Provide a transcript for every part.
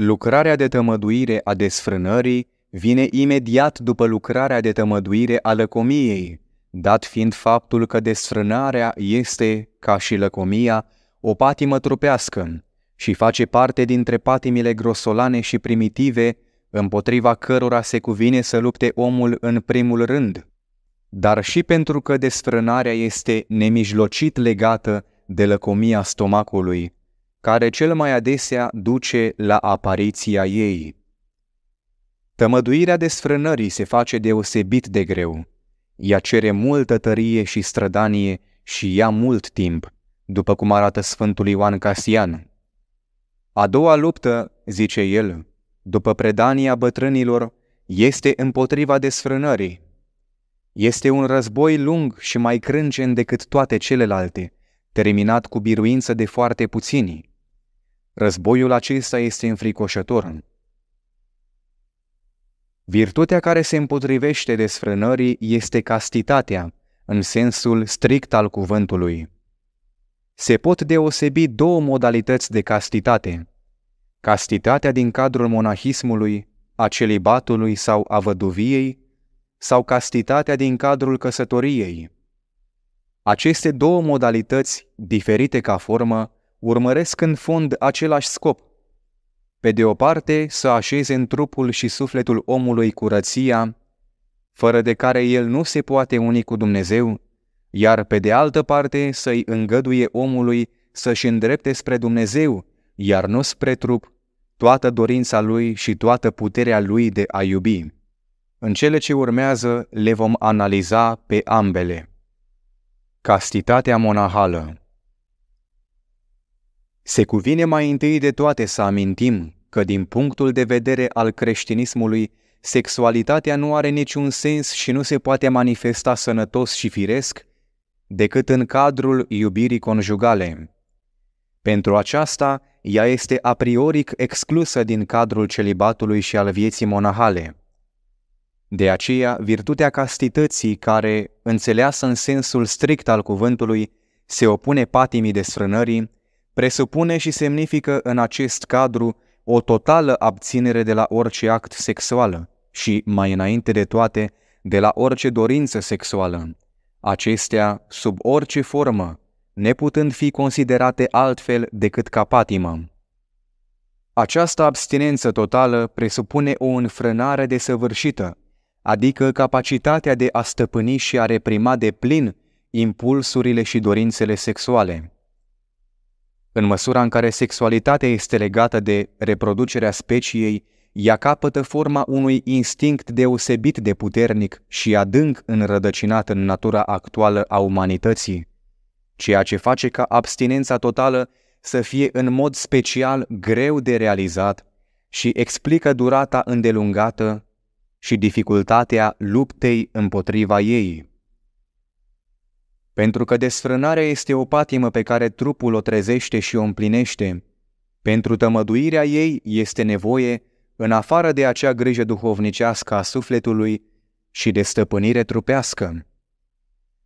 Lucrarea de tămăduire a desfrânării vine imediat după lucrarea de tămăduire a lăcomiei, dat fiind faptul că desfrânarea este, ca și lăcomia, o patimă trupească și face parte dintre patimile grosolane și primitive împotriva cărora se cuvine să lupte omul în primul rând, dar și pentru că desfrânarea este nemijlocit legată de lăcomia stomacului, care cel mai adesea duce la apariția ei. Tămăduirea desfrânării se face deosebit de greu. Ea cere multă tărie și strădanie și ia mult timp, după cum arată Sfântul Ioan Casian. A doua luptă, zice el, după predania bătrânilor, este împotriva desfrânării. Este un război lung și mai crâncen decât toate celelalte – terminat cu biruință de foarte puțini. Războiul acesta este înfricoșător. Virtutea care se împotrivește desfrânării este castitatea, în sensul strict al cuvântului. Se pot deosebi două modalități de castitate. Castitatea din cadrul monahismului, a celibatului sau a văduviei, sau castitatea din cadrul căsătoriei, aceste două modalități, diferite ca formă, urmăresc în fond același scop. Pe de o parte, să așeze în trupul și sufletul omului curăția, fără de care el nu se poate uni cu Dumnezeu, iar pe de altă parte să-i îngăduie omului să-și îndrepte spre Dumnezeu, iar nu spre trup, toată dorința lui și toată puterea lui de a iubi. În cele ce urmează le vom analiza pe ambele. Castitatea monahală Se cuvine mai întâi de toate să amintim că din punctul de vedere al creștinismului, sexualitatea nu are niciun sens și nu se poate manifesta sănătos și firesc decât în cadrul iubirii conjugale. Pentru aceasta, ea este a prioric exclusă din cadrul celibatului și al vieții monahale. De aceea, virtutea castității, care, înțeleasă în sensul strict al cuvântului, se opune patimii de strânării, presupune și semnifică în acest cadru o totală abținere de la orice act sexual și, mai înainte de toate, de la orice dorință sexuală. Acestea, sub orice formă, neputând fi considerate altfel decât ca patimă. Această abstinență totală presupune o înfrânare desăvârșită adică capacitatea de a stăpâni și a reprima de plin impulsurile și dorințele sexuale. În măsura în care sexualitatea este legată de reproducerea speciei, ea capătă forma unui instinct deosebit de puternic și adânc înrădăcinat în natura actuală a umanității, ceea ce face ca abstinența totală să fie în mod special greu de realizat și explică durata îndelungată și dificultatea luptei împotriva ei. Pentru că desfrânarea este o patimă pe care trupul o trezește și o împlinește, pentru tămăduirea ei este nevoie, în afară de acea grijă duhovnicească a sufletului și de stăpânire trupească.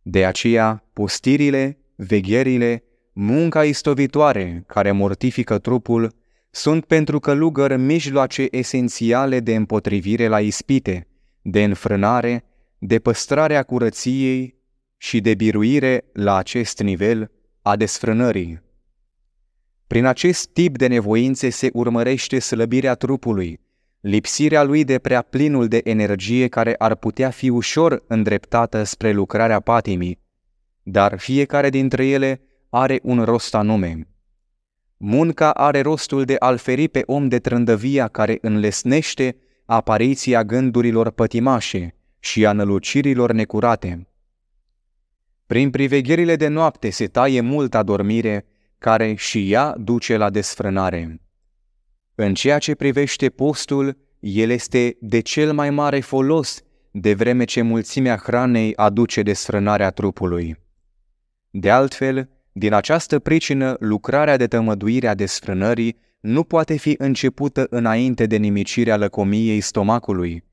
De aceea, postirile, vegherile, munca istovitoare care mortifică trupul, sunt pentru călugăr mijloace esențiale de împotrivire la ispite, de înfrânare, de păstrarea curăției și de biruire la acest nivel a desfrânării. Prin acest tip de nevoințe se urmărește slăbirea trupului, lipsirea lui de prea plinul de energie care ar putea fi ușor îndreptată spre lucrarea patimii, dar fiecare dintre ele are un rost anume. Munca are rostul de a-l feri pe om de trândăvia care înlesnește apariția gândurilor pătimașe și a nălucirilor necurate. Prin privegherile de noapte se taie multă dormire, care și ea duce la desfrânare. În ceea ce privește postul, el este de cel mai mare folos, de vreme ce mulțimea hranei aduce desfrânarea trupului. De altfel, din această pricină, lucrarea de tămăduire a desfrânării nu poate fi începută înainte de nimicirea lăcomiei stomacului,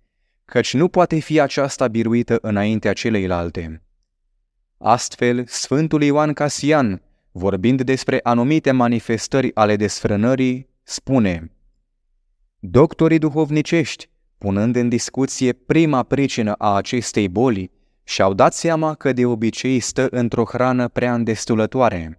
căci nu poate fi aceasta biruită înaintea celeilalte. Astfel, Sfântul Ioan Casian, vorbind despre anumite manifestări ale desfrânării, spune Doctorii duhovnicești, punând în discuție prima pricină a acestei boli, și-au dat seama că de obicei stă într-o hrană prea îndestulătoare.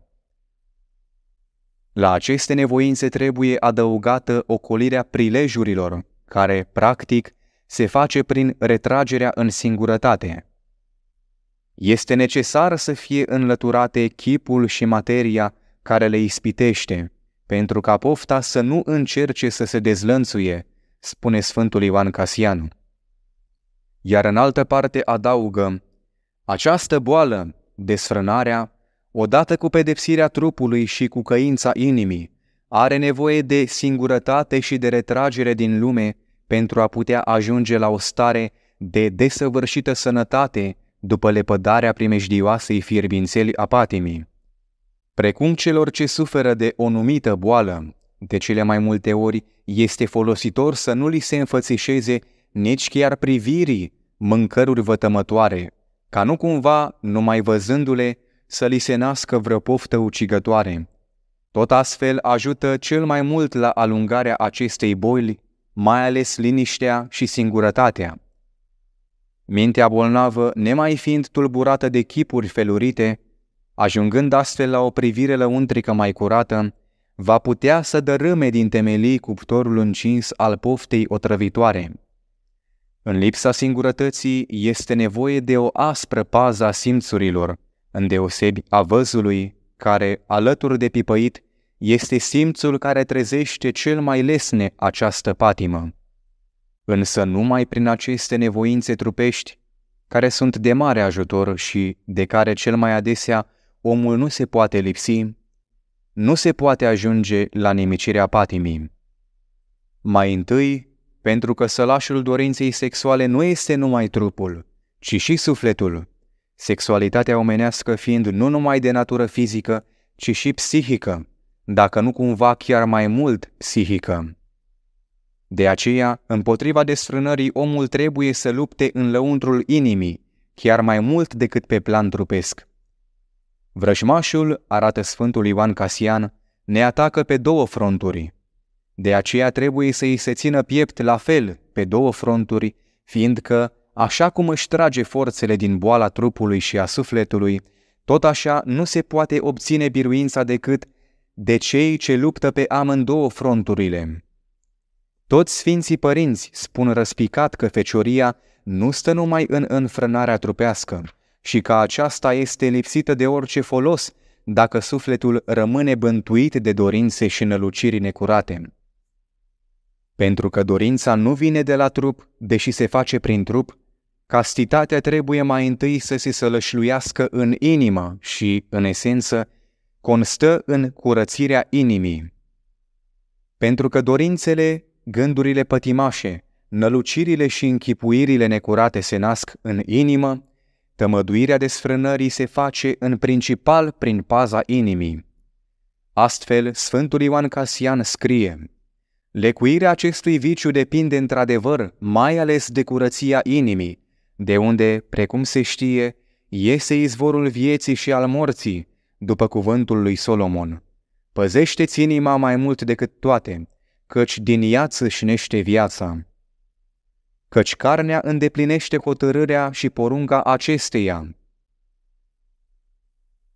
La aceste nevoințe trebuie adăugată ocolirea prilejurilor, care, practic, se face prin retragerea în singurătate. Este necesar să fie înlăturate chipul și materia care le ispitește, pentru ca pofta să nu încerce să se dezlănțuie, spune Sfântul Ioan Casianu. Iar în altă parte adaugă, această boală, desfrânarea, odată cu pedepsirea trupului și cu căința inimii, are nevoie de singurătate și de retragere din lume pentru a putea ajunge la o stare de desăvârșită sănătate după lepădarea primejdioasei fierbințeli a patimii. Precum celor ce suferă de o numită boală, de cele mai multe ori este folositor să nu li se înfățișeze nici chiar privirii mâncăruri vătămătoare, ca nu cumva, numai văzându-le, să li se nască vreo poftă ucigătoare. Tot astfel ajută cel mai mult la alungarea acestei boli, mai ales liniștea și singurătatea. Mintea bolnavă, nemai fiind tulburată de chipuri felurite, ajungând astfel la o privire lăuntrică mai curată, va putea să dărâme din temelii cuptorul încins al poftei otrăvitoare. În lipsa singurătății este nevoie de o aspră pază a simțurilor, îndeosebi a văzului, care, alături de pipăit, este simțul care trezește cel mai lesne această patimă. Însă numai prin aceste nevoințe trupești, care sunt de mare ajutor și de care cel mai adesea omul nu se poate lipsi, nu se poate ajunge la nimicirea patimii. Mai întâi, pentru că sălașul dorinței sexuale nu este numai trupul, ci și sufletul, sexualitatea omenească fiind nu numai de natură fizică, ci și psihică, dacă nu cumva chiar mai mult psihică. De aceea, împotriva desfrânării omul trebuie să lupte în lăuntrul inimii, chiar mai mult decât pe plan trupesc. Vrăjmașul, arată Sfântul Ioan Casian, ne atacă pe două fronturi – de aceea trebuie să îi se țină piept la fel pe două fronturi, fiindcă, așa cum își trage forțele din boala trupului și a sufletului, tot așa nu se poate obține biruința decât de cei ce luptă pe amândouă fronturile. Toți sfinții părinți spun răspicat că fecioria nu stă numai în înfrânarea trupească și că aceasta este lipsită de orice folos dacă sufletul rămâne bântuit de dorințe și năluciri necurate. Pentru că dorința nu vine de la trup, deși se face prin trup, castitatea trebuie mai întâi să se sălășluiască în inimă și, în esență, constă în curățirea inimii. Pentru că dorințele, gândurile pătimașe, nălucirile și închipuirile necurate se nasc în inimă, tămăduirea desfrânării se face în principal prin paza inimii. Astfel, Sfântul Ioan Casian scrie, Lecuirea acestui viciu depinde într-adevăr mai ales de curăția inimii, de unde, precum se știe, iese izvorul vieții și al morții, după cuvântul lui Solomon. Păzește-ți inima mai mult decât toate, căci din ea țâșnește viața. Căci carnea îndeplinește hotărârea și porunca acesteia.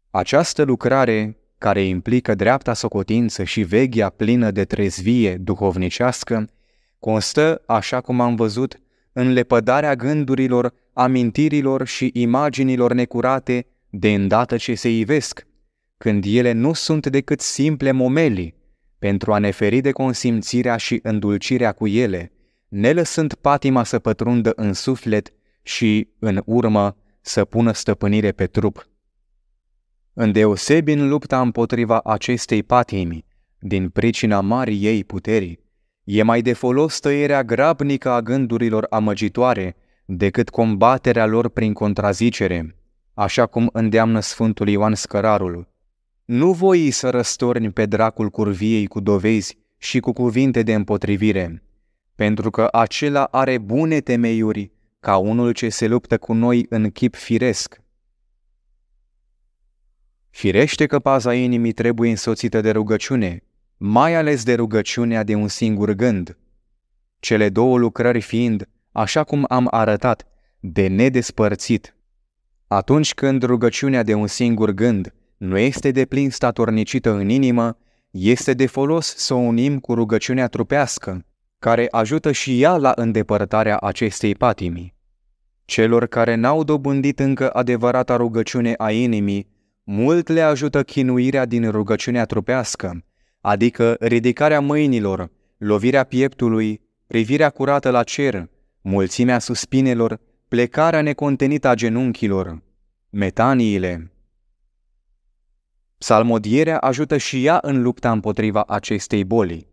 Această lucrare care implică dreapta socotință și veghia plină de trezvie duhovnicească, constă, așa cum am văzut, în lepădarea gândurilor, amintirilor și imaginilor necurate de îndată ce se ivesc, când ele nu sunt decât simple momeli, pentru a ne feri de consimțirea și îndulcirea cu ele, ne lăsând patima să pătrundă în suflet și, în urmă, să pună stăpânire pe trup îndeosebi în lupta împotriva acestei patimi, din pricina marii ei puteri, e mai de folos tăierea grabnică a gândurilor amăgitoare decât combaterea lor prin contrazicere, așa cum îndeamnă Sfântul Ioan Scărarul. Nu voi să răstorni pe dracul curviei cu dovezi și cu cuvinte de împotrivire, pentru că acela are bune temeiuri ca unul ce se luptă cu noi în chip firesc – Firește că paza inimii trebuie însoțită de rugăciune, mai ales de rugăciunea de un singur gând. Cele două lucrări fiind, așa cum am arătat, de nedespărțit. Atunci când rugăciunea de un singur gând nu este deplin statornicită în inimă, este de folos să o unim cu rugăciunea trupească, care ajută și ea la îndepărtarea acestei patimi. Celor care n-au dobândit încă adevărata rugăciune a inimii, mult le ajută chinuirea din rugăciunea trupească, adică ridicarea mâinilor, lovirea pieptului, privirea curată la cer, mulțimea suspinelor, plecarea necontenită a genunchilor, metaniile. Psalmodierea ajută și ea în lupta împotriva acestei boli.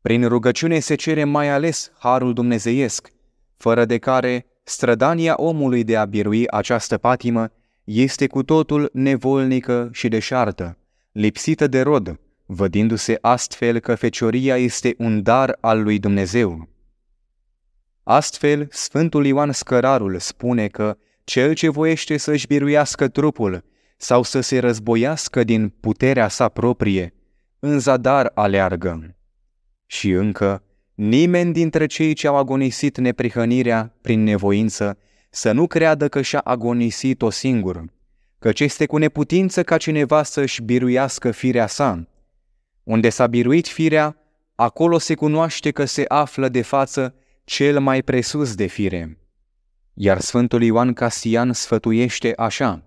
Prin rugăciune se cere mai ales harul dumnezeiesc, fără de care strădania omului de a birui această patimă este cu totul nevolnică și deșartă, lipsită de rod, vădindu-se astfel că fecioria este un dar al lui Dumnezeu. Astfel, Sfântul Ioan Scărarul spune că cel ce voiește să-și biruiască trupul sau să se războiască din puterea sa proprie, în zadar aleargă. Și încă, nimeni dintre cei ce au agonisit neprihănirea prin nevoință să nu creadă că și-a agonisit-o singur, căci este cu neputință ca cineva să-și biruiască firea sa. Unde s-a biruit firea, acolo se cunoaște că se află de față cel mai presus de fire. Iar Sfântul Ioan Casian sfătuiește așa,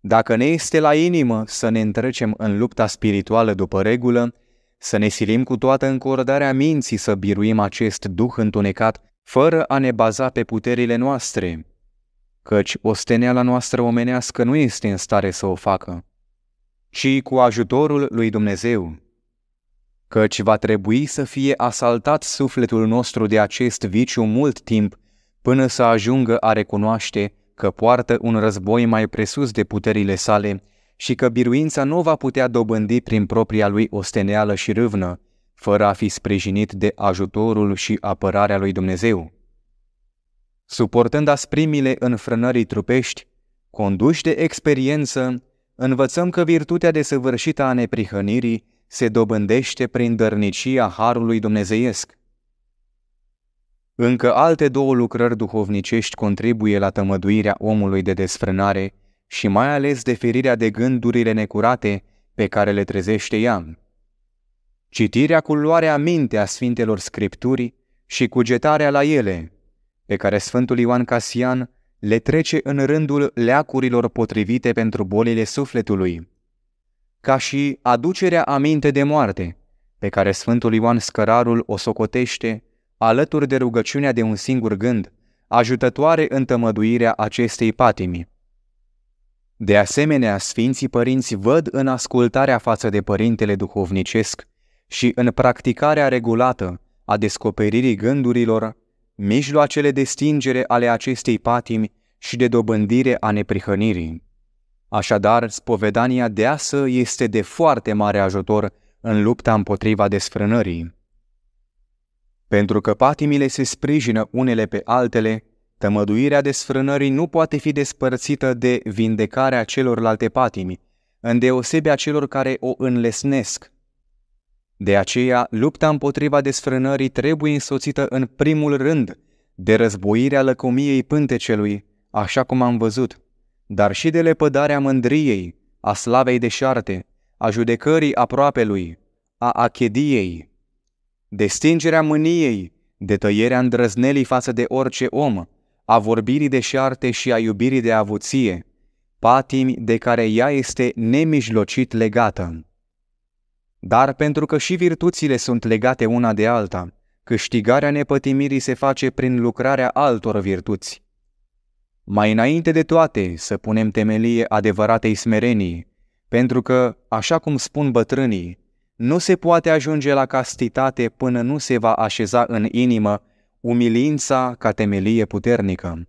Dacă ne este la inimă să ne întrecem în lupta spirituală după regulă, să ne silim cu toată încordarea minții să biruim acest duh întunecat fără a ne baza pe puterile noastre, căci osteneala noastră omenească nu este în stare să o facă, ci cu ajutorul lui Dumnezeu. Căci va trebui să fie asaltat sufletul nostru de acest viciu mult timp, până să ajungă a recunoaște că poartă un război mai presus de puterile sale și că biruința nu va putea dobândi prin propria lui osteneală și râvnă, fără a fi sprijinit de ajutorul și apărarea lui Dumnezeu. Suportând asprimile înfrânării trupești, conduși de experiență, învățăm că virtutea desăvârșită a neprihănirii se dobândește prin dărnicia Harului Dumnezeiesc. Încă alte două lucrări duhovnicești contribuie la tămăduirea omului de desfrânare și mai ales de ferirea de gândurile necurate pe care le trezește ea citirea cu luarea minte a Sfintelor Scripturii și cugetarea la ele, pe care Sfântul Ioan Casian le trece în rândul leacurilor potrivite pentru bolile sufletului, ca și aducerea aminte de moarte, pe care Sfântul Ioan Scărarul o socotește, alături de rugăciunea de un singur gând, ajutătoare în tămăduirea acestei patimi. De asemenea, Sfinții Părinți văd în ascultarea față de Părintele Duhovnicesc și în practicarea regulată a descoperirii gândurilor, mijloacele de stingere ale acestei patimi și de dobândire a neprihănirii. Așadar, spovedania deasă este de foarte mare ajutor în lupta împotriva desfrânării. Pentru că patimile se sprijină unele pe altele, tămăduirea desfrânării nu poate fi despărțită de vindecarea celorlalte patimi, îndeosebea celor care o înlesnesc, de aceea, lupta împotriva desfrânării trebuie însoțită în primul rând de războirea lăcomiei pântecelui, așa cum am văzut, dar și de lepădarea mândriei, a slavei deșarte, a judecării aproapelui, a achediei, de stingerea mâniei, de tăierea îndrăznelii față de orice om, a vorbirii deșarte și a iubirii de avuție, patimi de care ea este nemijlocit legată. Dar pentru că și virtuțile sunt legate una de alta, câștigarea nepătimirii se face prin lucrarea altor virtuți. Mai înainte de toate să punem temelie adevăratei smerenii, pentru că, așa cum spun bătrânii, nu se poate ajunge la castitate până nu se va așeza în inimă umilința ca temelie puternică.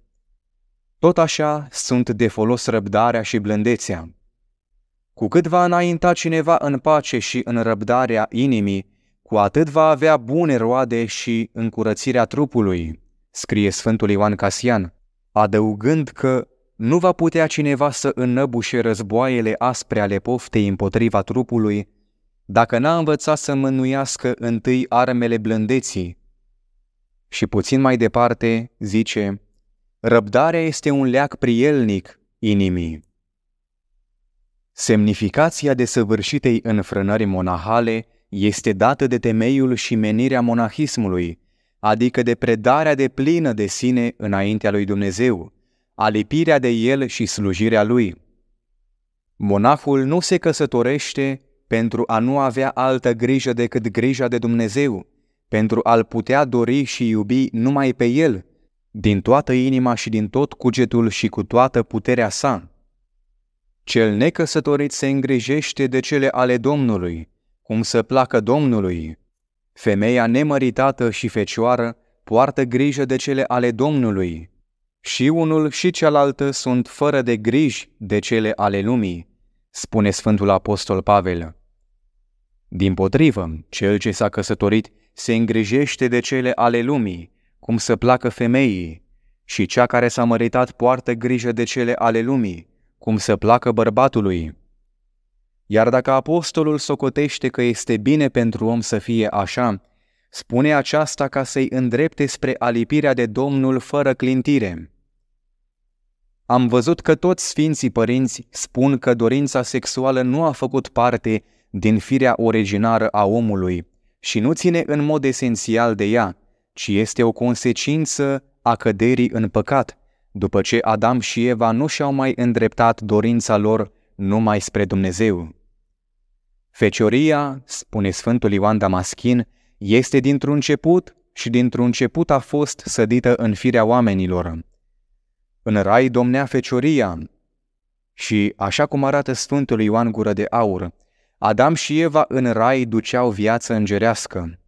Tot așa sunt de folos răbdarea și blândețea, cu cât va înainta cineva în pace și în răbdarea inimii, cu atât va avea bune roade și încurățirea trupului, scrie Sfântul Ioan Casian, adăugând că nu va putea cineva să înnăbușe războaiele aspre ale poftei împotriva trupului, dacă n-a învățat să mânuiască întâi armele blândeții. Și puțin mai departe, zice, răbdarea este un leac prielnic inimii. Semnificația desăvârșitei înfrânări monahale este dată de temeiul și menirea monahismului, adică de predarea de plină de sine înaintea lui Dumnezeu, alipirea de el și slujirea lui. Monahul nu se căsătorește pentru a nu avea altă grijă decât grija de Dumnezeu, pentru a-L putea dori și iubi numai pe El, din toată inima și din tot cugetul și cu toată puterea sa. Cel necăsătorit se îngrijește de cele ale Domnului, cum să placă Domnului. Femeia nemăritată și fecioară poartă grijă de cele ale Domnului. Și unul și cealaltă sunt fără de griji de cele ale lumii, spune Sfântul Apostol Pavel. Din potrivă, cel ce s-a căsătorit se îngrijește de cele ale lumii, cum să placă femeii, și cea care s-a măritat poartă grijă de cele ale lumii, cum să placă bărbatului. Iar dacă apostolul socotește că este bine pentru om să fie așa, spune aceasta ca să-i îndrepte spre alipirea de Domnul fără clintire. Am văzut că toți sfinții părinți spun că dorința sexuală nu a făcut parte din firea originară a omului și nu ține în mod esențial de ea, ci este o consecință a căderii în păcat – după ce Adam și Eva nu și-au mai îndreptat dorința lor numai spre Dumnezeu. Fecioria, spune Sfântul Ioan Damaschin, este dintr-un început și dintr-un început a fost sădită în firea oamenilor. În rai domnea fecioria și, așa cum arată Sfântul Ioan Gură de Aur, Adam și Eva în rai duceau viață îngerească.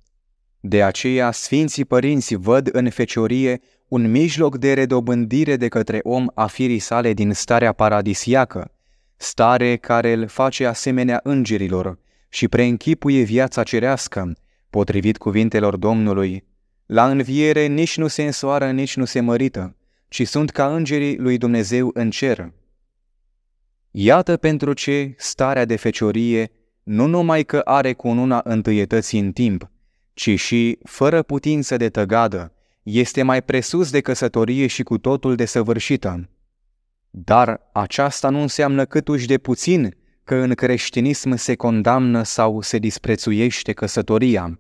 De aceea, Sfinții Părinți văd în feciorie un mijloc de redobândire de către om a firii sale din starea paradisiacă, stare care îl face asemenea îngerilor și preînchipuie viața cerească, potrivit cuvintelor Domnului. La înviere nici nu se însoară, nici nu se mărită, ci sunt ca îngerii lui Dumnezeu în cer. Iată pentru ce starea de feciorie nu numai că are cununa întâietății în timp, ci și, fără putință de tăgadă, este mai presus de căsătorie și cu totul de săvârșită. Dar aceasta nu înseamnă câtuși de puțin că în creștinism se condamnă sau se disprețuiește căsătoria.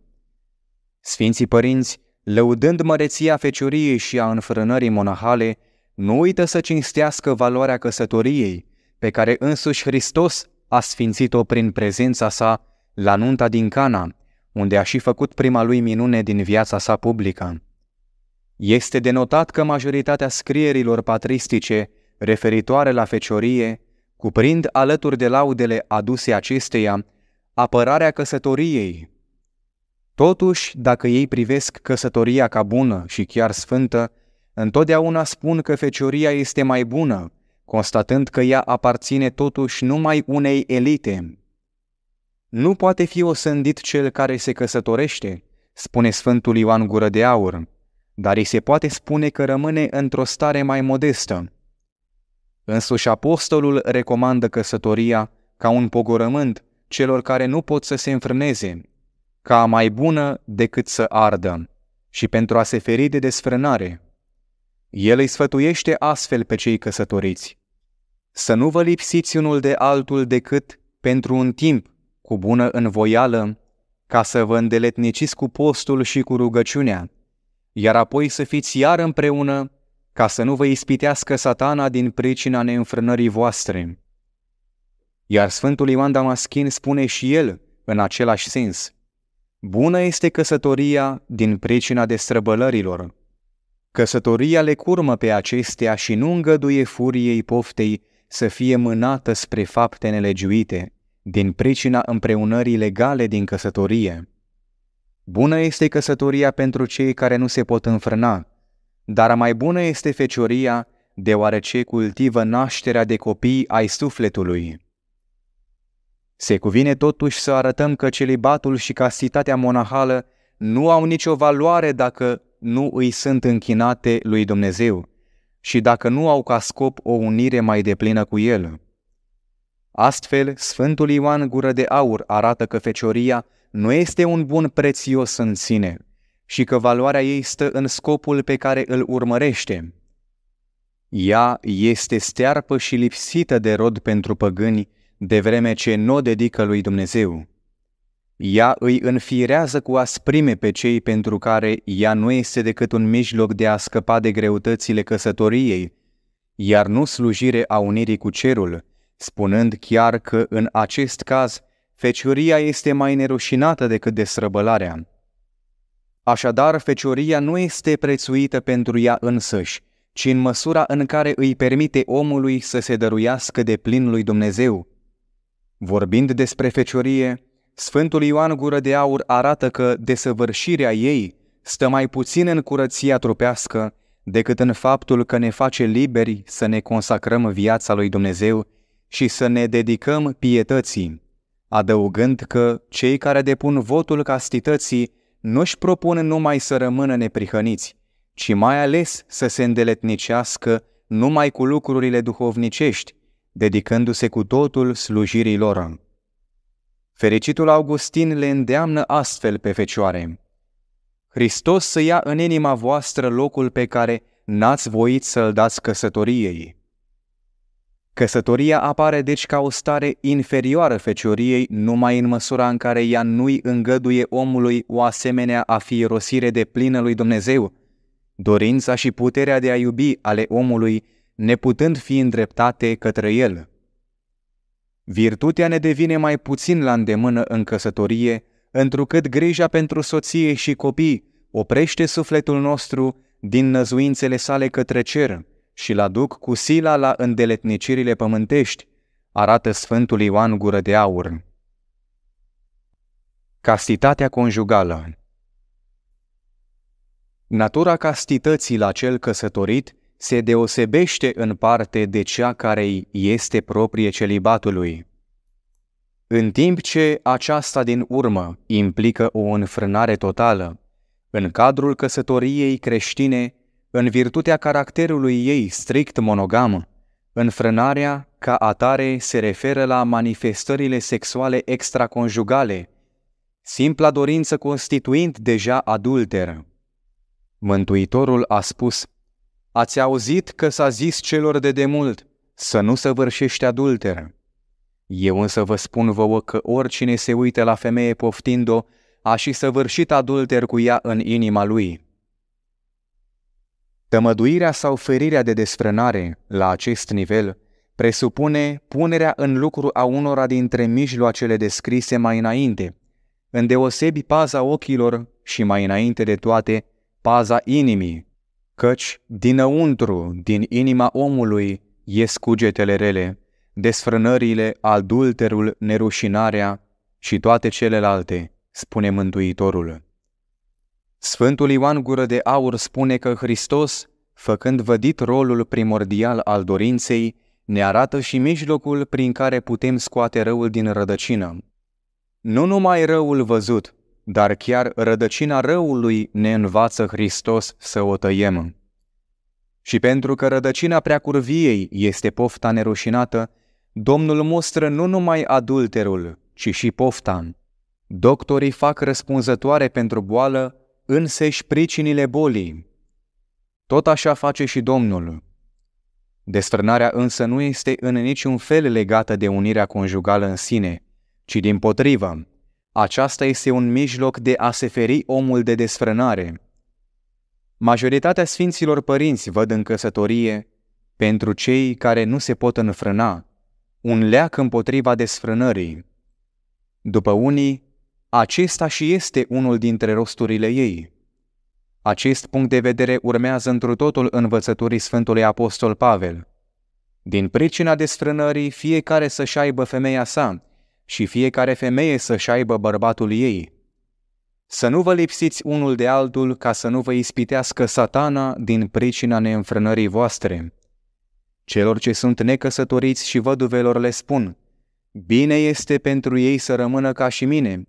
Sfinții părinți, lăudând măreția fecioriei și a înfrânării monahale, nu uită să cinstească valoarea căsătoriei, pe care însuși Hristos a sfințit-o prin prezența sa la nunta din Cana, unde a și făcut prima lui minune din viața sa publică. Este denotat că majoritatea scrierilor patristice referitoare la feciorie cuprind alături de laudele aduse acesteia apărarea căsătoriei. Totuși, dacă ei privesc căsătoria ca bună și chiar sfântă, întotdeauna spun că fecioria este mai bună, constatând că ea aparține totuși numai unei elite. Nu poate fi osândit cel care se căsătorește, spune Sfântul Ioan Gură de Aur, dar îi se poate spune că rămâne într-o stare mai modestă. Însuși apostolul recomandă căsătoria ca un pogorământ celor care nu pot să se înfrâneze, ca mai bună decât să ardă și pentru a se feri de desfrânare. El îi sfătuiește astfel pe cei căsătoriți. Să nu vă lipsiți unul de altul decât pentru un timp, cu bună învoială, ca să vă îndeletniciți cu postul și cu rugăciunea, iar apoi să fiți iar împreună, ca să nu vă ispitească satana din pricina neînfrânării voastre. Iar Sfântul Ioan Damaschin spune și el în același sens, Bună este căsătoria din pricina destrăbălărilor. Căsătoria le curmă pe acestea și nu îngăduie furiei poftei să fie mânată spre fapte nelegiuite, din pricina împreunării legale din căsătorie. Bună este căsătoria pentru cei care nu se pot înfrâna, dar mai bună este fecioria, deoarece cultivă nașterea de copii ai sufletului. Se cuvine totuși să arătăm că celibatul și castitatea monahală nu au nicio valoare dacă nu îi sunt închinate lui Dumnezeu și dacă nu au ca scop o unire mai deplină cu El. Astfel, Sfântul Ioan Gură de Aur arată că fecioria nu este un bun prețios în sine și că valoarea ei stă în scopul pe care îl urmărește. Ea este stearpă și lipsită de rod pentru păgâni, de vreme ce nu o dedică lui Dumnezeu. Ea îi înfirează cu asprime pe cei pentru care ea nu este decât un mijloc de a scăpa de greutățile căsătoriei, iar nu slujire a unirii cu cerul, spunând chiar că în acest caz fecioria este mai nerușinată decât desrăbălarea. Așadar, fecioria nu este prețuită pentru ea însăși, ci în măsura în care îi permite omului să se dăruiască de plin lui Dumnezeu. Vorbind despre feciorie, Sfântul Ioan Gură de Aur arată că desăvârșirea ei stă mai puțin în curăția trupească decât în faptul că ne face liberi să ne consacrăm viața lui Dumnezeu și să ne dedicăm pietății adăugând că cei care depun votul castității nu își propun numai să rămână neprihăniți, ci mai ales să se îndeletnicească numai cu lucrurile duhovnicești, dedicându-se cu totul slujirii lor. Fericitul Augustin le îndeamnă astfel pe fecioare. Hristos să ia în inima voastră locul pe care n-ați voit să-l dați căsătoriei. Căsătoria apare deci ca o stare inferioară fecioriei numai în măsura în care ea nu-i îngăduie omului o asemenea afirosire de plină lui Dumnezeu. Dorința și puterea de a iubi ale omului neputând fi îndreptate către el. Virtutea ne devine mai puțin la îndemână în căsătorie, întrucât grija pentru soție și copii oprește sufletul nostru din năzuințele sale către cer, și l aduc cu sila la îndeletnicirile pământești, arată Sfântul Ioan Gură de Aur. Castitatea conjugală Natura castității la cel căsătorit se deosebește în parte de cea care îi este proprie celibatului. În timp ce aceasta din urmă implică o înfrânare totală, în cadrul căsătoriei creștine în virtutea caracterului ei strict monogam, înfrânarea ca atare se referă la manifestările sexuale extraconjugale, simpla dorință constituind deja adulter. Mântuitorul a spus, Ați auzit că s-a zis celor de demult să nu săvârșești adulter. Eu însă vă spun vouă că oricine se uită la femeie poftind-o, a și săvârșit adulter cu ea în inima lui. Tămăduirea sau ferirea de desfrânare la acest nivel presupune punerea în lucru a unora dintre mijloacele descrise mai înainte, îndeosebi paza ochilor și mai înainte de toate paza inimii, căci dinăuntru, din inima omului, ies cugetele rele, desfrânările, adulterul, nerușinarea și toate celelalte, spune Mântuitorul. Sfântul Ioan Gură de Aur spune că Hristos, făcând vădit rolul primordial al dorinței, ne arată și mijlocul prin care putem scoate răul din rădăcină. Nu numai răul văzut, dar chiar rădăcina răului ne învață Hristos să o tăiem. Și pentru că rădăcina preacurviei este pofta nerușinată, Domnul mostră nu numai adulterul, ci și pofta. Doctorii fac răspunzătoare pentru boală înseși pricinile bolii. Tot așa face și Domnul. Destrânarea însă nu este în niciun fel legată de unirea conjugală în sine, ci din potrivă. Aceasta este un mijloc de a se feri omul de desfrânare. Majoritatea sfinților părinți văd în căsătorie, pentru cei care nu se pot înfrâna, un leac împotriva desfrânării. După unii, acesta și este unul dintre rosturile ei. Acest punct de vedere urmează întru totul învățăturii Sfântului Apostol Pavel. Din pricina desfrânării, fiecare să-și aibă femeia sa și fiecare femeie să-și aibă bărbatul ei. Să nu vă lipsiți unul de altul ca să nu vă ispitească satana din pricina neînfrânării voastre. Celor ce sunt necăsătoriți și văduvelor le spun, Bine este pentru ei să rămână ca și mine,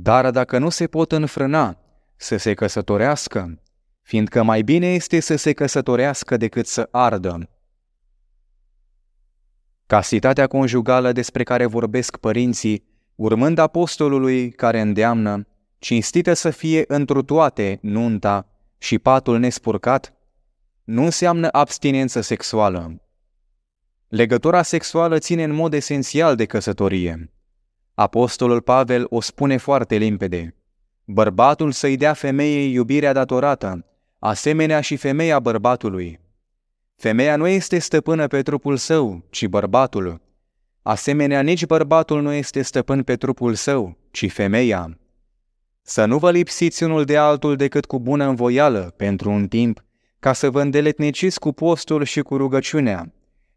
dar dacă nu se pot înfrâna, să se căsătorească, fiindcă mai bine este să se căsătorească decât să ardă. Casitatea conjugală despre care vorbesc părinții, urmând apostolului care îndeamnă, cinstită să fie întru toate nunta și patul nespurcat, nu înseamnă abstinență sexuală. Legătura sexuală ține în mod esențial de căsătorie. Apostolul Pavel o spune foarte limpede. Bărbatul să-i dea femeii iubirea datorată, asemenea și femeia bărbatului. Femeia nu este stăpână pe trupul său, ci bărbatul. Asemenea, nici bărbatul nu este stăpân pe trupul său, ci femeia. Să nu vă lipsiți unul de altul decât cu bună învoială pentru un timp, ca să vă îndeletniciți cu postul și cu rugăciunea,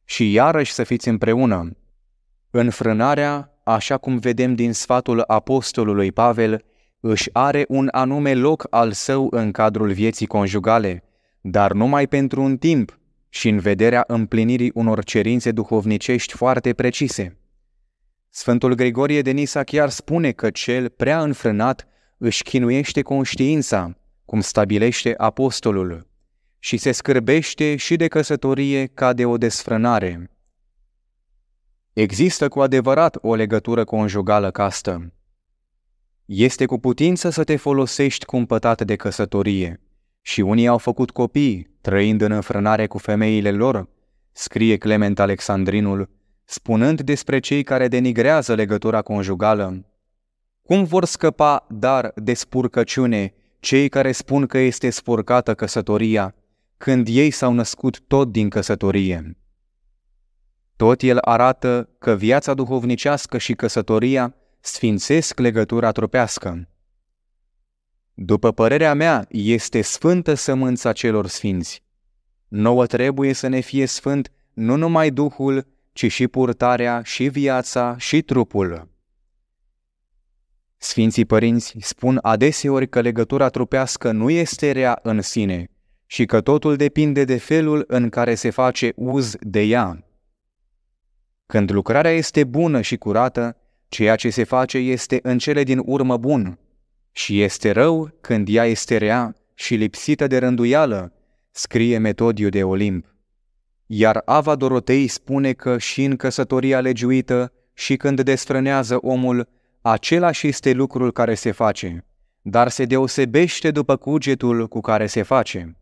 și iarăși să fiți împreună. Înfrânarea așa cum vedem din sfatul apostolului Pavel, își are un anume loc al său în cadrul vieții conjugale, dar numai pentru un timp și în vederea împlinirii unor cerințe duhovnicești foarte precise. Sfântul Grigorie de Nisa chiar spune că cel prea înfrânat își chinuiește conștiința, cum stabilește apostolul, și se scârbește și de căsătorie ca de o desfrânare. Există cu adevărat o legătură conjugală castă. Este cu putință să te folosești cumpătat de căsătorie și unii au făcut copii, trăind în înfrânare cu femeile lor, scrie Clement Alexandrinul, spunând despre cei care denigrează legătura conjugală. Cum vor scăpa, dar, de spurcăciune cei care spun că este spurcată căsătoria, când ei s-au născut tot din căsătorie? Tot el arată că viața duhovnicească și căsătoria sfințesc legătura trupească. După părerea mea, este sfântă sămânța celor sfinți. Nouă trebuie să ne fie sfânt nu numai Duhul, ci și purtarea, și viața, și trupul. Sfinții părinți spun adeseori că legătura trupească nu este rea în sine și că totul depinde de felul în care se face uz de ea. Când lucrarea este bună și curată, ceea ce se face este în cele din urmă bun. Și este rău când ea este rea și lipsită de rânduială, scrie Metodiu de Olimp. Iar Ava Dorotei spune că și în căsătoria legiuită și când desfrânează omul, același este lucrul care se face, dar se deosebește după cugetul cu care se face.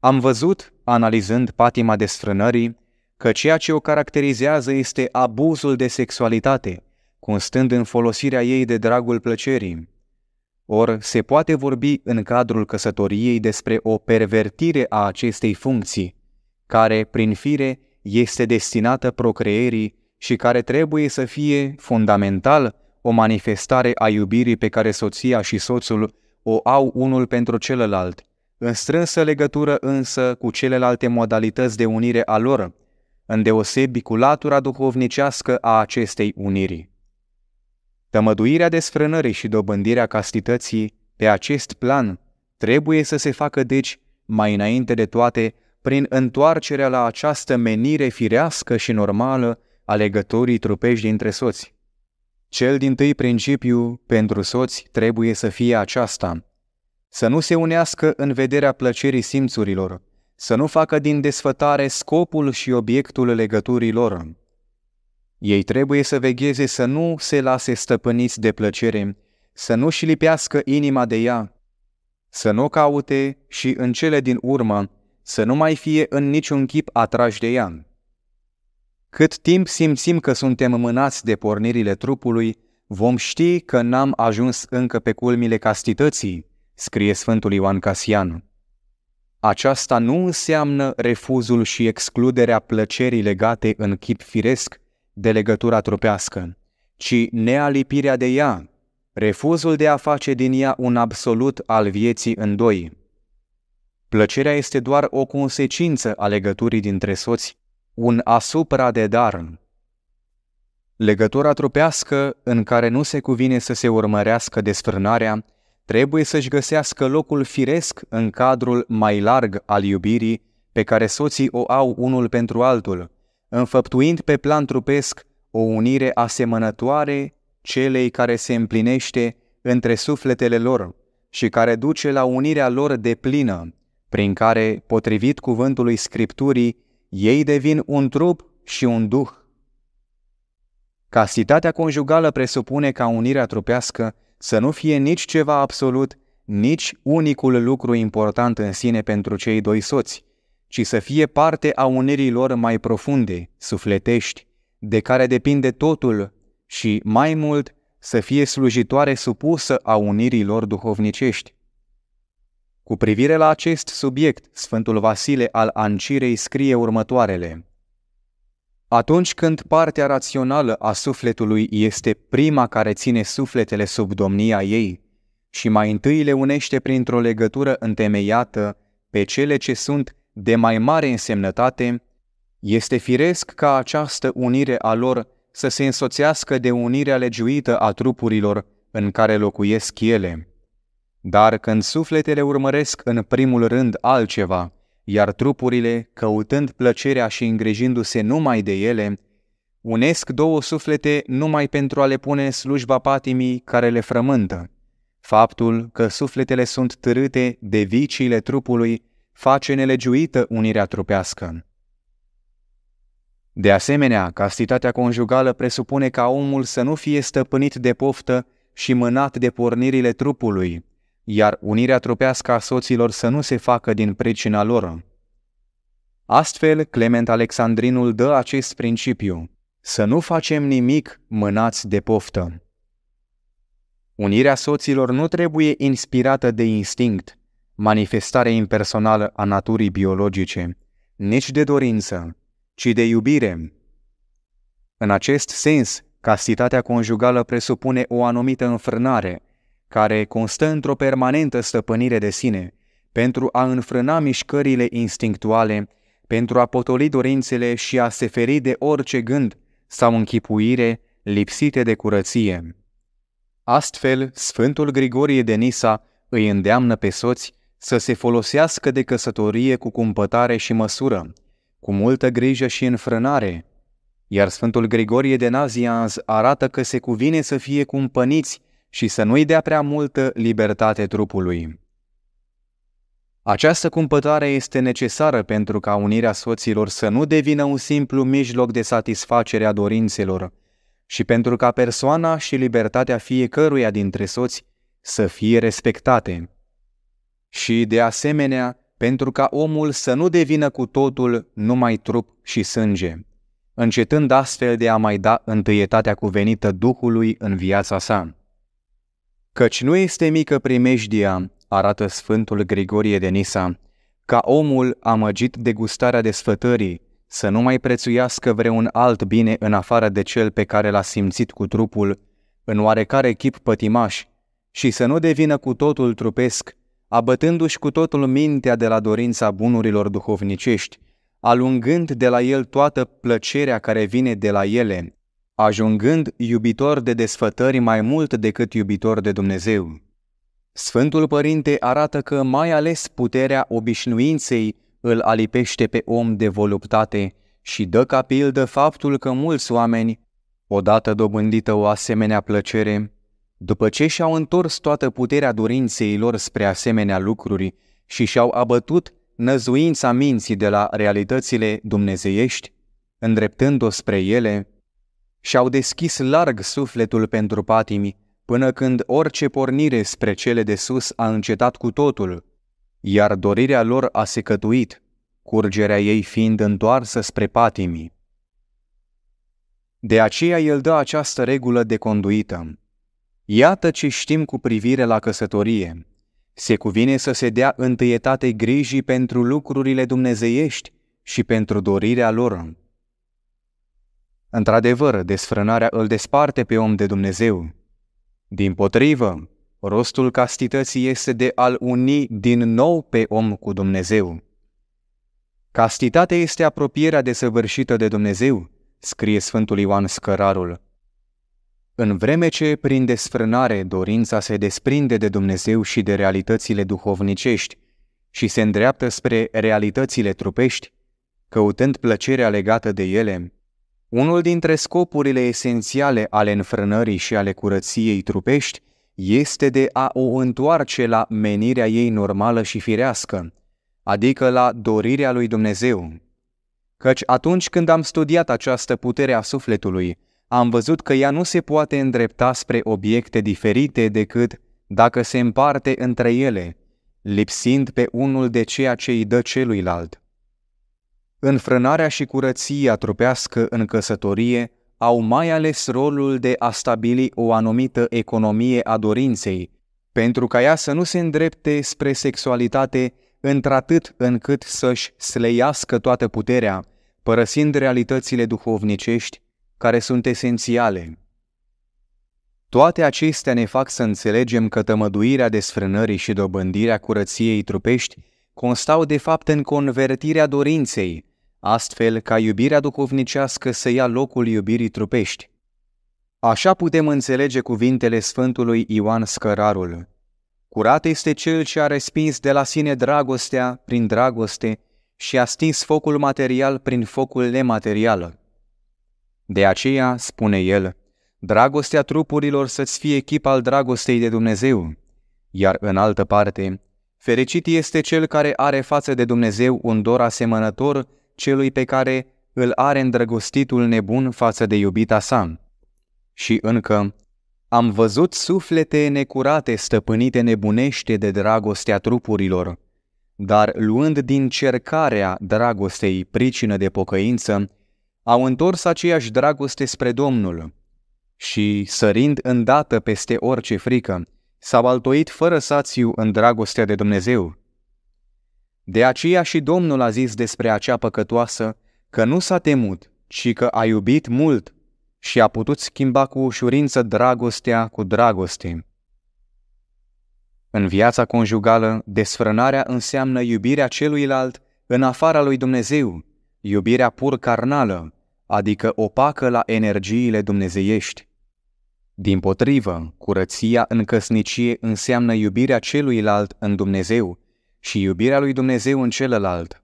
Am văzut, analizând patima desfrânării, că ceea ce o caracterizează este abuzul de sexualitate, constând în folosirea ei de dragul plăcerii. Or, se poate vorbi în cadrul căsătoriei despre o pervertire a acestei funcții, care, prin fire, este destinată procreerii și care trebuie să fie, fundamental, o manifestare a iubirii pe care soția și soțul o au unul pentru celălalt, în strânsă legătură însă cu celelalte modalități de unire a lor, îndeosebi cu latura duhovnicească a acestei uniri. Tămăduirea desfrânării și dobândirea castității pe acest plan trebuie să se facă deci, mai înainte de toate, prin întoarcerea la această menire firească și normală a legătorii trupești dintre soți. Cel din tâi principiu pentru soți trebuie să fie aceasta, să nu se unească în vederea plăcerii simțurilor, să nu facă din desfătare scopul și obiectul legăturilor. Ei trebuie să vegheze să nu se lase stăpâniți de plăcere, să nu-și lipească inima de ea, să nu caute și în cele din urmă să nu mai fie în niciun chip atrași de ea. Cât timp simțim că suntem mânați de pornirile trupului, vom ști că n-am ajuns încă pe culmile castității, scrie Sfântul Ioan Casian. Aceasta nu înseamnă refuzul și excluderea plăcerii legate în chip firesc de legătura trupească, ci nealipirea de ea, refuzul de a face din ea un absolut al vieții în doi. Plăcerea este doar o consecință a legăturii dintre soți, un asupra de dar. Legătura trupească, în care nu se cuvine să se urmărească desfrânarea, trebuie să-și găsească locul firesc în cadrul mai larg al iubirii pe care soții o au unul pentru altul, înfăptuind pe plan trupesc o unire asemănătoare celei care se împlinește între sufletele lor și care duce la unirea lor de plină, prin care, potrivit cuvântului Scripturii, ei devin un trup și un duh. Casitatea conjugală presupune ca unirea trupească să nu fie nici ceva absolut, nici unicul lucru important în sine pentru cei doi soți, ci să fie parte a unirii lor mai profunde, sufletești, de care depinde totul și, mai mult, să fie slujitoare supusă a unirii lor duhovnicești. Cu privire la acest subiect, Sfântul Vasile al Ancirei scrie următoarele – atunci când partea rațională a sufletului este prima care ține sufletele sub domnia ei și mai întâi le unește printr-o legătură întemeiată pe cele ce sunt de mai mare însemnătate, este firesc ca această unire a lor să se însoțească de unirea legiuită a trupurilor în care locuiesc ele. Dar când sufletele urmăresc în primul rând altceva, iar trupurile, căutând plăcerea și îngrijindu-se numai de ele, unesc două suflete numai pentru a le pune slujba patimii care le frământă. Faptul că sufletele sunt târâte de viciile trupului face nelegiuită unirea trupească. De asemenea, castitatea conjugală presupune ca omul să nu fie stăpânit de poftă și mânat de pornirile trupului, iar unirea trupească a soților să nu se facă din pricina lor. Astfel, Clement Alexandrinul dă acest principiu, să nu facem nimic mânați de poftă. Unirea soților nu trebuie inspirată de instinct, manifestare impersonală a naturii biologice, nici de dorință, ci de iubire. În acest sens, castitatea conjugală presupune o anumită înfrânare care constă într-o permanentă stăpânire de sine, pentru a înfrâna mișcările instinctuale, pentru a potoli dorințele și a se feri de orice gând sau închipuire lipsite de curăție. Astfel, Sfântul Grigorie de Nisa îi îndeamnă pe soți să se folosească de căsătorie cu cumpătare și măsură, cu multă grijă și înfrânare, iar Sfântul Grigorie de Nazianz arată că se cuvine să fie cumpăniți și să nu-i dea prea multă libertate trupului. Această cumpătare este necesară pentru ca unirea soților să nu devină un simplu mijloc de satisfacere a dorințelor și pentru ca persoana și libertatea fiecăruia dintre soți să fie respectate. Și, de asemenea, pentru ca omul să nu devină cu totul numai trup și sânge, încetând astfel de a mai da întâietatea cuvenită Duhului în viața sa. Căci nu este mică primejdia, arată Sfântul Grigorie de Nisa, ca omul amăgit de gustarea desfătării, să nu mai prețuiască vreun alt bine în afară de cel pe care l-a simțit cu trupul, în oarecare chip pătimaș, și să nu devină cu totul trupesc, abătându-și cu totul mintea de la dorința bunurilor duhovnicești, alungând de la el toată plăcerea care vine de la ele, ajungând iubitor de desfătări mai mult decât iubitor de Dumnezeu. Sfântul Părinte arată că mai ales puterea obișnuinței îl alipește pe om de voluptate și dă ca pildă faptul că mulți oameni, odată dobândită o asemenea plăcere, după ce și-au întors toată puterea dorinței lor spre asemenea lucruri și și-au abătut năzuința minții de la realitățile dumnezeiești, îndreptând-o spre ele, și-au deschis larg sufletul pentru patimi, până când orice pornire spre cele de sus a încetat cu totul, iar dorirea lor a secătuit, curgerea ei fiind întoarsă spre patimi. De aceea el dă această regulă de conduită. Iată ce știm cu privire la căsătorie. Se cuvine să se dea întâietate grijii pentru lucrurile dumnezeiești și pentru dorirea lor. Într-adevăr, desfrânarea îl desparte pe om de Dumnezeu. Din potrivă, rostul castității este de a-l uni din nou pe om cu Dumnezeu. Castitatea este apropierea desăvârșită de Dumnezeu, scrie Sfântul Ioan Scărarul. În vreme ce, prin desfrânare, dorința se desprinde de Dumnezeu și de realitățile duhovnicești și se îndreaptă spre realitățile trupești, căutând plăcerea legată de ele, unul dintre scopurile esențiale ale înfrânării și ale curăției trupești este de a o întoarce la menirea ei normală și firească, adică la dorirea lui Dumnezeu. Căci atunci când am studiat această putere a sufletului, am văzut că ea nu se poate îndrepta spre obiecte diferite decât dacă se împarte între ele, lipsind pe unul de ceea ce îi dă celuilalt. Înfrânarea și curăția trupească în căsătorie au mai ales rolul de a stabili o anumită economie a dorinței, pentru ca ea să nu se îndrepte spre sexualitate într-atât încât să-și sleiască toată puterea, părăsind realitățile duhovnicești care sunt esențiale. Toate acestea ne fac să înțelegem că tămăduirea desfrânării și dobândirea curăției trupești constau de fapt în convertirea dorinței, astfel ca iubirea duhovnicească să ia locul iubirii trupești. Așa putem înțelege cuvintele Sfântului Ioan Scărarul. Curat este cel ce a respins de la sine dragostea prin dragoste și a stins focul material prin focul nematerial. De aceea, spune el, dragostea trupurilor să-ți fie chip al dragostei de Dumnezeu. Iar în altă parte, Fericit este cel care are față de Dumnezeu un dor asemănător celui pe care îl are îndrăgostitul nebun față de iubita sa. Și încă, am văzut suflete necurate stăpânite nebunește de dragostea trupurilor, dar luând din cercarea dragostei pricină de pocăință, au întors aceeași dragoste spre Domnul și, sărind îndată peste orice frică, s au baltoit fără sațiu în dragostea de Dumnezeu. De aceea și Domnul a zis despre acea păcătoasă că nu s-a temut, ci că a iubit mult și a putut schimba cu ușurință dragostea cu dragoste. În viața conjugală, desfrânarea înseamnă iubirea celuilalt în afara lui Dumnezeu, iubirea pur carnală, adică opacă la energiile dumnezeiești. Din potrivă, curăția în căsnicie înseamnă iubirea celuilalt în Dumnezeu și iubirea lui Dumnezeu în celălalt.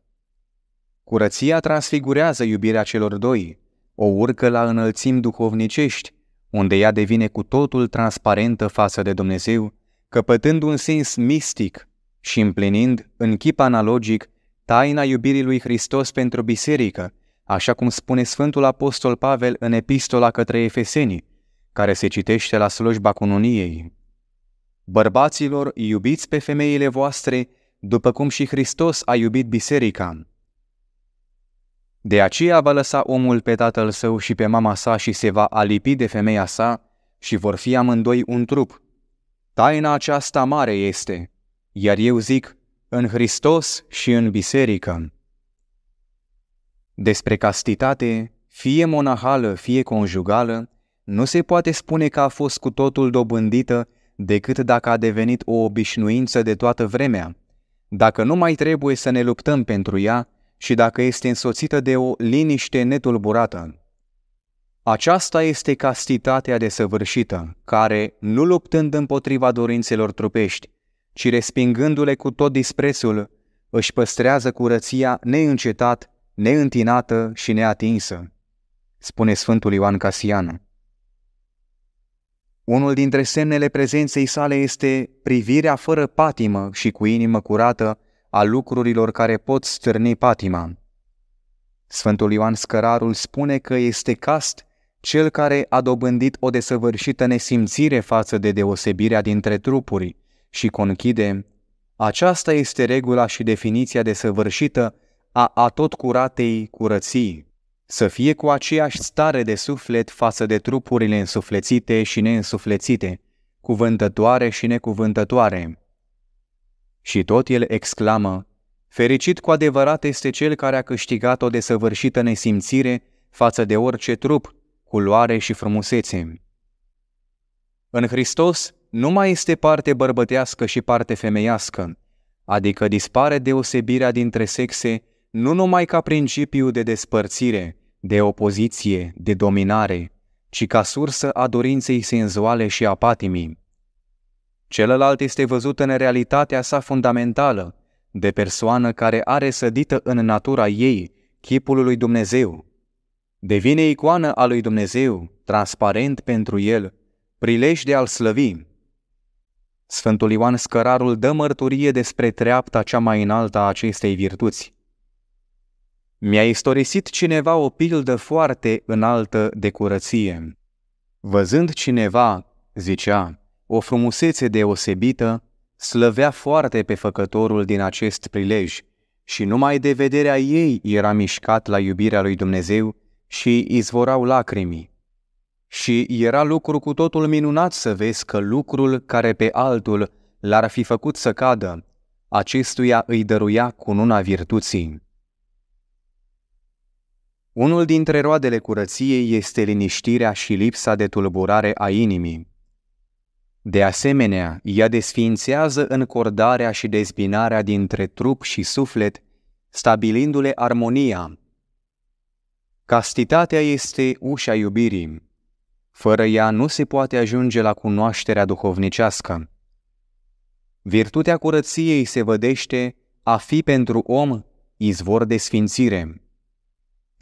Curăția transfigurează iubirea celor doi, o urcă la înălțim duhovnicești, unde ea devine cu totul transparentă față de Dumnezeu, căpătând un sens mistic și împlinind, în chip analogic, taina iubirii lui Hristos pentru biserică, așa cum spune Sfântul Apostol Pavel în epistola către Efeseni, care se citește la slujba cununiei. Bărbaților, iubiți pe femeile voastre, după cum și Hristos a iubit biserica. De aceea va lăsa omul pe tatăl său și pe mama sa și se va alipi de femeia sa și vor fi amândoi un trup. Taina aceasta mare este, iar eu zic, în Hristos și în biserică. Despre castitate, fie monahală, fie conjugală, nu se poate spune că a fost cu totul dobândită decât dacă a devenit o obișnuință de toată vremea, dacă nu mai trebuie să ne luptăm pentru ea și dacă este însoțită de o liniște netulburată. Aceasta este castitatea desăvârșită, care, nu luptând împotriva dorințelor trupești, ci respingându-le cu tot disprețul, își păstrează curăția neîncetat, neîntinată și neatinsă, spune Sfântul Ioan Casian. Unul dintre semnele prezenței sale este privirea fără patimă și cu inimă curată a lucrurilor care pot stârni patima. Sfântul Ioan Scărarul spune că este cast cel care a dobândit o desăvârșită nesimțire față de deosebirea dintre trupuri și conchide, aceasta este regula și definiția desăvârșită a curatei curății să fie cu aceeași stare de suflet față de trupurile însuflețite și neînsuflețite, cuvântătoare și necuvântătoare. Și tot el exclamă, Fericit cu adevărat este cel care a câștigat o desăvârșită nesimțire față de orice trup, culoare și frumusețe. În Hristos nu mai este parte bărbătească și parte femeiască, adică dispare deosebirea dintre sexe nu numai ca principiu de despărțire, de opoziție, de dominare, ci ca sursă a dorinței senzuale și a patimii. Celălalt este văzut în realitatea sa fundamentală, de persoană care are sădită în natura ei chipul lui Dumnezeu. Devine icoană a lui Dumnezeu, transparent pentru el, prilej de al slăvi. Sfântul Ioan Scărarul dă mărturie despre treapta cea mai înaltă a acestei virtuți. Mi-a istorisit cineva o pildă foarte înaltă de curăție. Văzând cineva, zicea, o frumusețe deosebită, slăvea foarte pe făcătorul din acest prilej și numai de vederea ei era mișcat la iubirea lui Dumnezeu și izvorau lacrimi. Și era lucru cu totul minunat să vezi că lucrul care pe altul l-ar fi făcut să cadă, acestuia îi dăruia cununa virtuții. Unul dintre roadele curăției este liniștirea și lipsa de tulburare a inimii. De asemenea, ea desfințează încordarea și dezbinarea dintre trup și suflet, stabilindu-le armonia. Castitatea este ușa iubirii. Fără ea nu se poate ajunge la cunoașterea duhovnicească. Virtutea curăției se vădește a fi pentru om izvor de sfințire.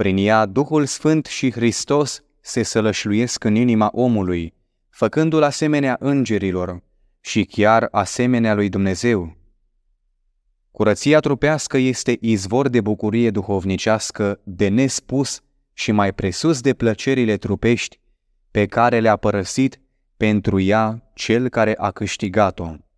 Prin ea, Duhul Sfânt și Hristos se sălășluiesc în inima omului, făcându-l asemenea îngerilor și chiar asemenea lui Dumnezeu. Curăția trupească este izvor de bucurie duhovnicească de nespus și mai presus de plăcerile trupești pe care le-a părăsit pentru ea cel care a câștigat-o.